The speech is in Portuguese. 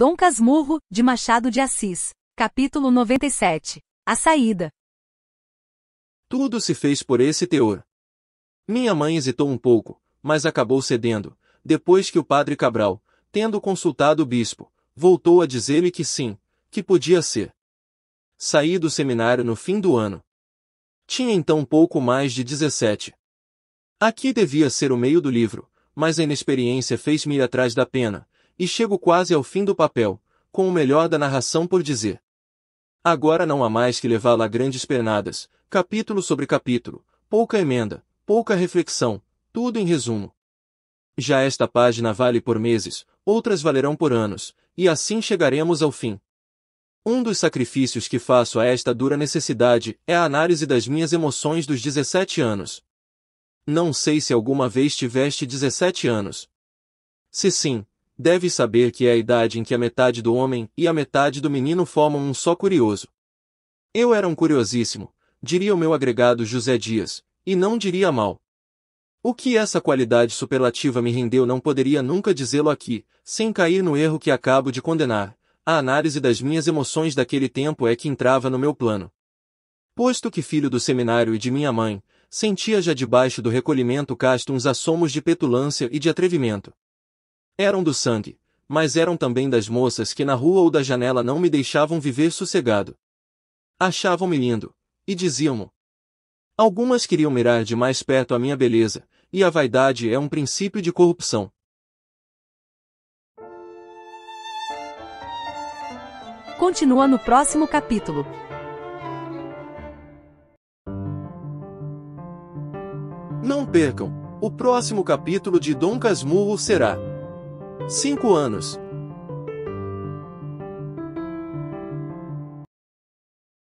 Dom Casmurro, de Machado de Assis. Capítulo 97. A saída. Tudo se fez por esse teor. Minha mãe hesitou um pouco, mas acabou cedendo, depois que o padre Cabral, tendo consultado o bispo, voltou a dizer-lhe que sim, que podia ser. Saí do seminário no fim do ano. Tinha então pouco mais de 17. Aqui devia ser o meio do livro, mas a inexperiência fez-me ir atrás da pena, e chego quase ao fim do papel, com o melhor da narração por dizer. Agora não há mais que levá-la a grandes pernadas, capítulo sobre capítulo, pouca emenda, pouca reflexão, tudo em resumo. Já esta página vale por meses, outras valerão por anos, e assim chegaremos ao fim. Um dos sacrifícios que faço a esta dura necessidade é a análise das minhas emoções dos 17 anos. Não sei se alguma vez tiveste 17 anos. Se sim, deve saber que é a idade em que a metade do homem e a metade do menino formam um só curioso. Eu era um curiosíssimo, diria o meu agregado José Dias, e não diria mal. O que essa qualidade superlativa me rendeu não poderia nunca dizê-lo aqui, sem cair no erro que acabo de condenar. A análise das minhas emoções daquele tempo é que entrava no meu plano. Posto que filho do seminário e de minha mãe, sentia já debaixo do recolhimento casto uns assomos de petulância e de atrevimento. Eram do sangue, mas eram também das moças que na rua ou da janela não me deixavam viver sossegado. Achavam-me lindo, e diziam me Algumas queriam mirar de mais perto a minha beleza, e a vaidade é um princípio de corrupção. Continua no próximo capítulo. Não percam! O próximo capítulo de Dom Casmurro será. Cinco anos.